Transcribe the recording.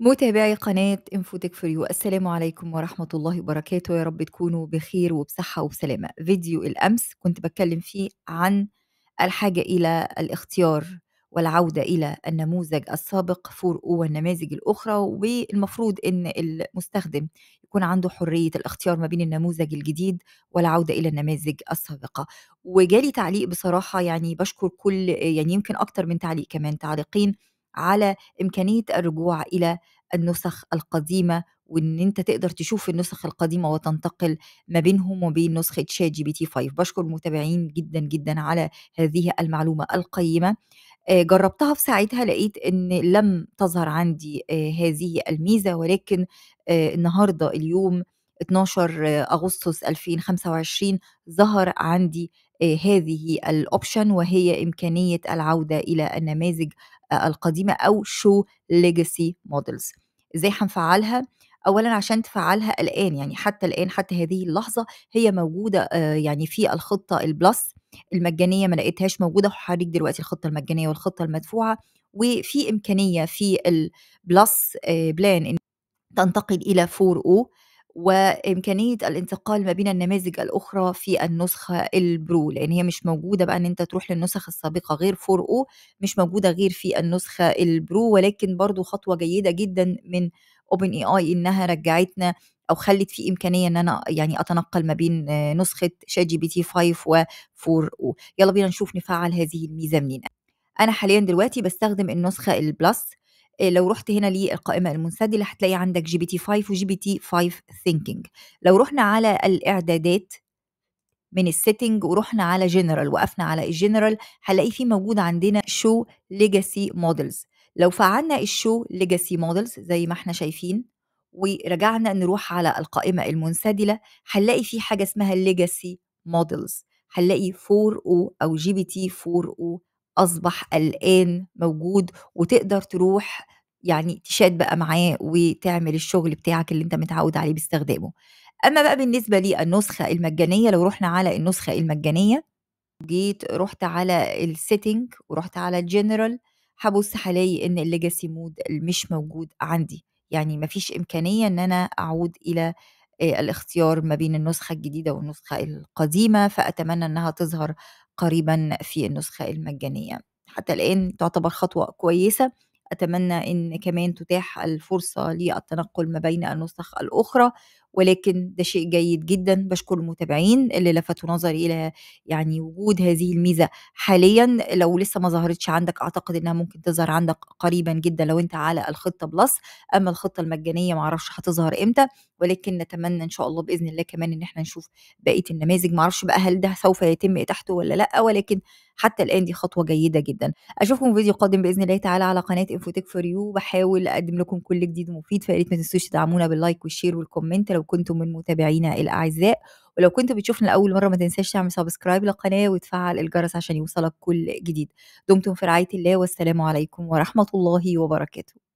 متابعي قناة انفوتك فريو السلام عليكم ورحمة الله وبركاته يا رب تكونوا بخير وبصحة وبسلامة فيديو الأمس كنت بتكلم فيه عن الحاجة إلى الاختيار والعودة إلى النموذج السابق فور والنماذج الأخرى والمفروض أن المستخدم يكون عنده حرية الاختيار ما بين النموذج الجديد والعودة إلى النماذج السابقة وجالي تعليق بصراحة يعني بشكر كل يعني يمكن أكتر من تعليق كمان تعليقين على امكانيه الرجوع الى النسخ القديمه وان انت تقدر تشوف النسخ القديمه وتنتقل ما بينهم وبين نسخه شات جي بي تي 5 بشكر المتابعين جدا جدا على هذه المعلومه القيمه آه، جربتها في ساعتها لقيت ان لم تظهر عندي آه، هذه الميزه ولكن آه، النهارده اليوم 12 اغسطس 2025 ظهر عندي هذه الاوبشن وهي امكانيه العوده الى النماذج القديمه او شو ليجاسي مودلز ازاي هنفعلها اولا عشان تفعلها الان يعني حتى الان حتى هذه اللحظه هي موجوده يعني في الخطه البلس المجانيه ما لقيتهاش موجوده هوريك دلوقتي الخطه المجانيه والخطه المدفوعه وفي امكانيه في البلس بلان ان تنتقل الى 4 او وامكانيه الانتقال ما بين النماذج الاخرى في النسخه البرو لان هي مش موجوده بقى ان انت تروح للنسخ السابقه غير 4 او مش موجوده غير في النسخه البرو ولكن برضو خطوه جيده جدا من اوبن اي اي انها رجعتنا او خلت في امكانيه ان انا يعني اتنقل ما بين آه، نسخه شات جي بي تي 5 و 4 او يلا بينا نشوف نفعل هذه الميزه منين انا حاليا دلوقتي بستخدم النسخه البلس آه، لو رحت هنا للقائمه المنسدله هتلاقي عندك جي بي تي 5 وجي بي تي 5 ثينكينج لو رحنا على الاعدادات من السيتنج ورحنا على جنرال وقفنا على الجنرال هنلاقي فيه موجود عندنا شو ليجاسي مودلز لو فعلنا الشو ليجاسي مودلز زي ما احنا شايفين ورجعنا نروح على القائمه المنسدله هنلاقي في حاجه اسمها ليجاسي مودلز هنلاقي 4 او او جي بي تي 4 او أصبح الآن موجود وتقدر تروح يعني تشاد بقى معاه وتعمل الشغل بتاعك اللي انت متعود عليه باستخدامه اما بقى بالنسبه للنسخه المجانيه لو رحنا على النسخه المجانيه جيت رحت على السيتنج ورحت على الجنرال هبص هلاقي ان الليجاسي مود مش موجود عندي يعني مفيش امكانيه ان انا اعود الى آه، الاختيار ما بين النسخه الجديده والنسخه القديمه فاتمنى انها تظهر قريبا في النسخة المجانية حتى الآن تعتبر خطوة كويسة أتمنى أن كمان تتاح الفرصة للتنقل ما بين النسخ الأخرى ولكن ده شيء جيد جدا بشكر المتابعين اللي لفتوا نظري الى يعني وجود هذه الميزه حاليا لو لسه ما ظهرتش عندك اعتقد انها ممكن تظهر عندك قريبا جدا لو انت على الخطه بلس اما الخطه المجانيه ما اعرفش هتظهر امتى ولكن نتمنى ان شاء الله باذن الله كمان ان احنا نشوف بقيه النماذج ما اعرفش بقى هل ده سوف يتم اتاحته ولا لا ولكن حتى الان دي خطوه جيده جدا اشوفكم في فيديو قادم باذن الله تعالى على قناه انفوتك فور يو بحاول اقدم لكم كل جديد ومفيد فيا ريت ما تنسوش تدعمونا باللايك والشير والكومنت لو كنتم من متابعينا الاعزاء ولو كنت بتشوفنا لاول مره ما تنساش تعمل سبسكرايب للقناه وتفعل الجرس عشان يوصلك كل جديد دمتم في رعايه الله والسلام عليكم ورحمه الله وبركاته